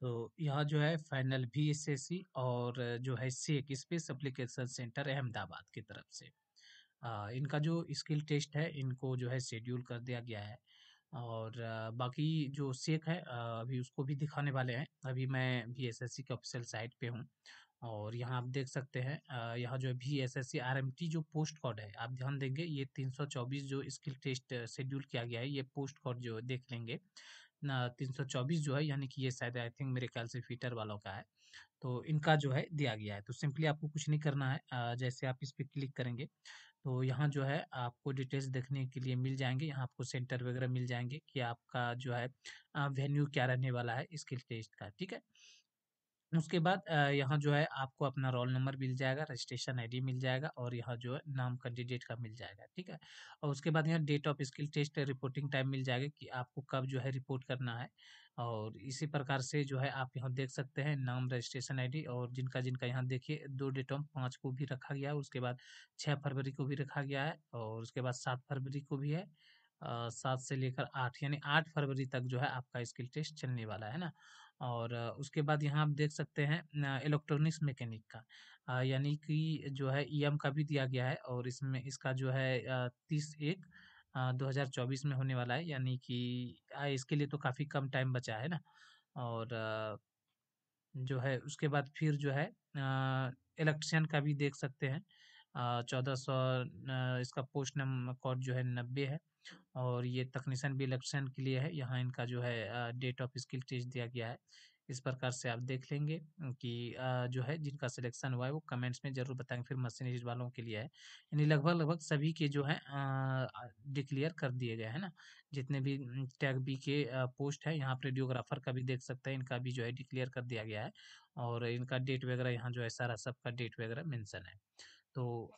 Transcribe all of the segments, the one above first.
तो यहाँ जो है फाइनल भी सी और जो है SAC space application centre Ahmedabad की तरफ से आ, इनका जो स्किल टेस्ट है इनको जो है शेड्यूल कर दिया गया है और आ, बाकी जो सेक है आ, अभी उसको भी दिखाने वाले हैं अभी मैं बी एस एस सी के ऑफिशियल साइट पे हूँ और यहाँ आप देख सकते हैं यहाँ जो है B S S C R M T जो पोस्ट कोड है आप ध्यान देंगे ये तीन सौ चौबीस जो स्किल टेस्ट शेड्यूल किया गया है ये पोस्ट कोड जो देख लेंगे ना 324 जो है यानी कि ये शायद आई थिंक मेरे ख्याल से फीटर वालों का है तो इनका जो है दिया गया है तो सिंपली आपको कुछ नहीं करना है जैसे आप इस पर क्लिक करेंगे तो यहाँ जो है आपको डिटेल्स देखने के लिए मिल जाएंगे यहाँ आपको सेंटर वगैरह मिल जाएंगे कि आपका जो है वेन्यू क्या रहने वाला है इसके टेस्ट का ठीक है उसके बाद यहाँ जो है आपको अपना रोल नंबर मिल जाएगा, रजिस्ट्रेशन आईडी मिल जाएगा और यहाँ जो है नाम कैंडिडेट का मिल जाएगा, ठीक है? और उसके बाद यहाँ date of skill test reporting time मिल जाएगा कि आपको कब जो है रिपोर्ट करना है और इसी प्रकार से जो है आप यहाँ देख सकते हैं नाम, रजिस्ट्रेशन आईडी और जिनका-जिनका यहाँ देखिए दो डेट ऑफ पाँच को भी रखा गया है, उसके बाद छः फरवरी को भी रखा गया है और उसके बाद सात फरवरी को भी है। सात से लेकर आठ यानी आठ फरवरी तक जो है आपका स्किल टेस्ट चलने वाला है ना? और उसके बाद यहाँ आप देख सकते हैं इलेक्ट्रॉनिक्स मैकेनिक का यानी कि जो है ईएम का भी दिया गया है और इसमें इसका जो है तीस एक दो हज़ार चौबीस में होने वाला है यानी कि इसके लिए तो काफ़ी कम टाइम बचा है ना और जो है उसके बाद फिर जो है इलेक्ट्रिशियन का भी देख सकते हैं चौदह सौ इसका पोस्ट नम कोड जो है नब्बे है और ये तकनीशियन भी इलेक्ट्रीशियन के लिए है यहाँ इनका जो है डेट ऑफ स्किल टेस्ट दिया गया है इस प्रकार से आप देख लेंगे कि जो है जिनका सिलेक्शन हुआ है वो कमेंट्स में जरूर बताएंगे फिर मशीनरी वालों के लिए है यानी लगभग लगभग सभी के जो है डिक्लेयर कर दिए गए हैं ना जितने भी टैग बी के पोस्ट है यहाँ रेडियोग्राफर का भी देख सकते हैं इनका भी जो है डिक्लेयर कर दिया गया है और इनका डेट वगैरह यहाँ जो है सारा सबका डेट वगैरह मैंसन है तो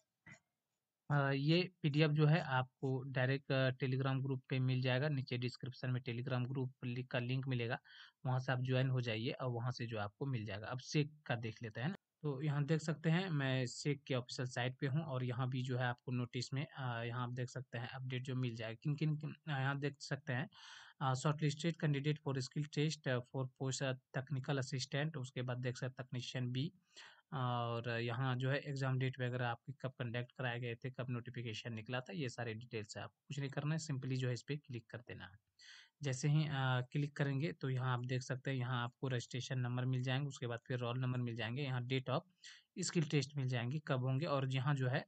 ये पीडीएफ जो है आपको डायरेक्ट टेलीग्राम ग्रुप पे मिल जाएगा नीचे डिस्क्रिप्शन में टेलीग्राम ग्रुप का लिंक मिलेगा वहाँ से आप ज्वाइन हो जाइए और वहाँ से जो आपको मिल जाएगा अब सेक का देख लेते हैं ना तो यहाँ देख सकते हैं मैं सेक के ऑफिशियल साइट पे हूँ और यहाँ भी जो है आपको नोटिस में यहाँ आप देख सकते हैं अपडेट जो मिल जाएगा किन किन, यहाँ देख सकते हैं shortlisted candidate for skill test for post technical assistant उसके बाद देख सकते हैं तकनीशियन बी और यहाँ जो है एग्जाम डेट वगैरह आपके कब कंडक्ट कराए गए थे कब नोटिफिकेशन निकला था ये सारे डिटेल्स है आपको कुछ नहीं करना है सिंपली जो है इस पर क्लिक कर देना है जैसे ही क्लिक करेंगे तो यहाँ आप देख सकते हैं यहाँ आपको रजिस्ट्रेशन नंबर मिल जाएंगे उसके बाद फिर रोल नंबर मिल जाएंगे यहाँ डेट ऑफ स्किल टेस्ट मिल जाएंगे कब होंगे और यहाँ जो है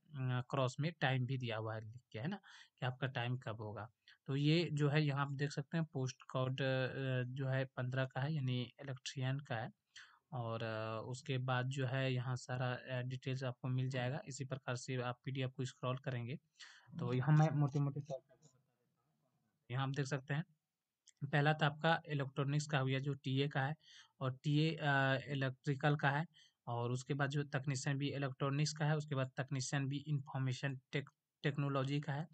क्रॉस में टाइम भी दिया हुआ है लिख के है ना कि आपका टाइम कब होगा तो ये जो है यहाँ आप देख सकते हैं पोस्ट कोड जो है पंद्रह का है यानी इलेक्ट्रियन का है और उसके बाद जो है यहाँ सारा डिटेल्स आपको मिल जाएगा इसी प्रकार से आप पीडीएफ को स्क्रॉल करेंगे तो यहाँ मैं मोटे मोटे यहाँ आप देख सकते हैं पहला तो आपका इलेक्ट्रॉनिक्स का हुआ जो टीए का है और टीए इलेक्ट्रिकल का है और उसके बाद जो तकनीशियन भी इलेक्ट्रॉनिक्स का है उसके बाद तकनीशियन भी इंफॉर्मेशन टेक टेक्नोलॉजी का है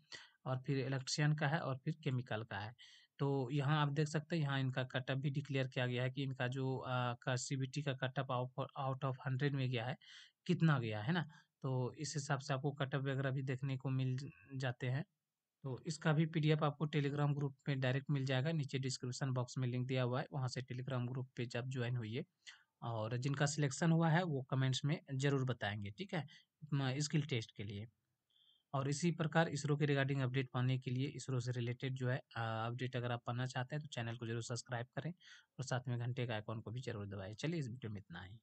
और फिर इलेक्ट्रिशियन का है और फिर केमिकल का है तो यहाँ आप देख सकते हैं यहाँ इनका कटअप भी डिक्लेयर किया गया है कि इनका जो बी सीबीटी का कटअप आउट ऑफ हंड्रेड में गया है कितना गया है ना तो इस हिसाब से आपको कटअप वगैरह भी देखने को मिल जाते हैं तो इसका भी पीडीएफ आपको टेलीग्राम ग्रुप में डायरेक्ट मिल जाएगा नीचे डिस्क्रिप्शन बॉक्स में लिंक दिया हुआ है वहाँ से टेलीग्राम ग्रुप पे जब ज्वाइन हुई और जिनका सिलेक्शन हुआ है वो कमेंट्स में ज़रूर बताएंगे ठीक है स्किल टेस्ट के लिए और इसी प्रकार इसरो के रिगार्डिंग अपडेट पाने के लिए इसरो से रिलेटेड जो है अपडेट अगर आप पाना चाहते हैं तो चैनल को जरूर सब्सक्राइब करें और साथ में घंटे का आइकॉन को भी जरूर दबाएं चलिए इस वीडियो में इतना ही